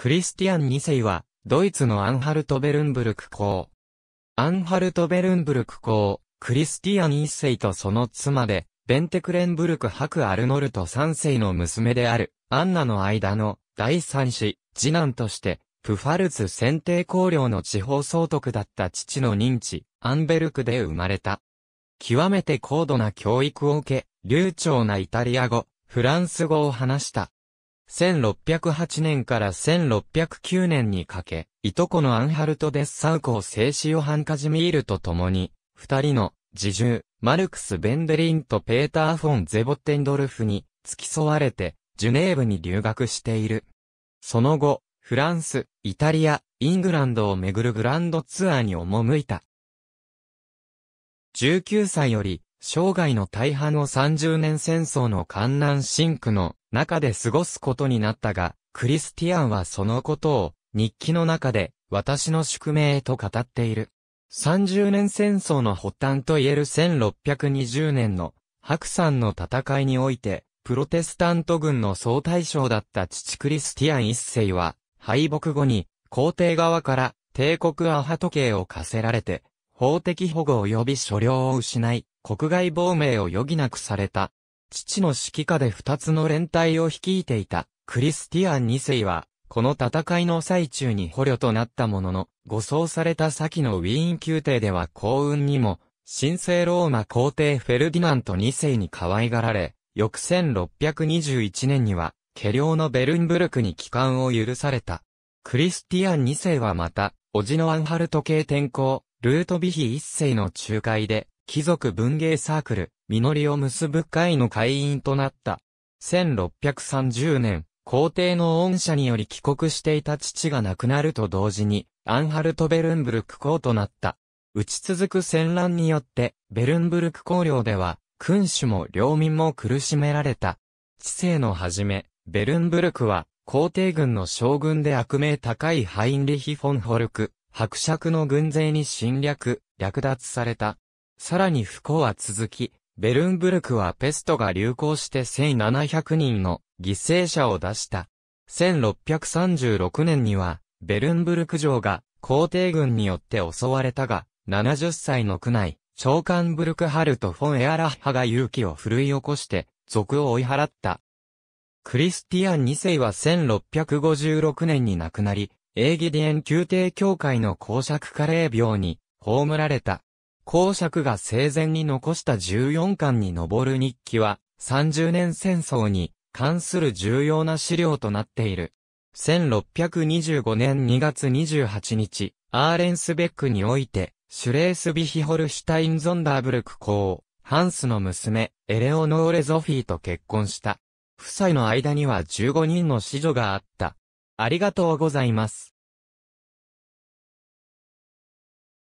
クリスティアン2世は、ドイツのアンハルトベルンブルク公。アンハルトベルンブルク公、クリスティアン1世とその妻で、ベンテクレンブルク博アルノルト3世の娘である、アンナの間の第三子、次男として、プファルツ選定公領の地方総督だった父の認知、アンベルクで生まれた。極めて高度な教育を受け、流暢なイタリア語、フランス語を話した。1608年から1609年にかけ、いとこのアンハルト・デッサウコー制止。ヨハン・カジミールと共に、二人の、自重、マルクス・ベンデリンとペーター・フォン・ゼボッテンドルフに付き添われて、ジュネーブに留学している。その後、フランス、イタリア、イングランドをめぐるグランドツアーに赴いた。19歳より、生涯の大半を30年戦争の観南深区の中で過ごすことになったが、クリスティアンはそのことを、日記の中で、私の宿命と語っている。30年戦争の発端といえる1620年の白山の戦いにおいて、プロテスタント軍の総大将だった父クリスティアン一世は、敗北後に、皇帝側から帝国アハ時計を課せられて、法的保護及び所領を失い、国外亡命を余儀なくされた。父の指揮下で二つの連隊を率いていた、クリスティアン2世は、この戦いの最中に捕虜となったものの、護送された先のウィーン宮廷では幸運にも、神聖ローマ皇帝フェルディナント2世に可愛がられ、翌1621年には、家領のベルンブルクに帰還を許された。クリスティアン2世はまた、叔父のアンハルト系天候、ルートビヒ1世の仲介で、貴族文芸サークル、実りを結ぶ会の会員となった。1630年、皇帝の恩赦により帰国していた父が亡くなると同時に、アンハルト・ベルンブルク公となった。打ち続く戦乱によって、ベルンブルク公領では、君主も領民も苦しめられた。知性のはじめ、ベルンブルクは、皇帝軍の将軍で悪名高いハインリヒ・フォンホルク、伯爵の軍勢に侵略、略奪された。さらに不幸は続き、ベルンブルクはペストが流行して1700人の犠牲者を出した。1636年には、ベルンブルク城が皇帝軍によって襲われたが、70歳の区内、長官ブルクハルとフォンエアラッハが勇気を振るい起こして、族を追い払った。クリスティアン2世は1656年に亡くなり、エーギディエン宮廷教会の公爵カレー病に葬られた。公爵が生前に残した14巻に上る日記は、30年戦争に関する重要な資料となっている。1625年2月28日、アーレンスベックにおいて、シュレースビヒホルシュタイン・ゾンダーブルク公、ハンスの娘、エレオノーレ・ゾフィーと結婚した。夫妻の間には15人の子女があった。ありがとうございます。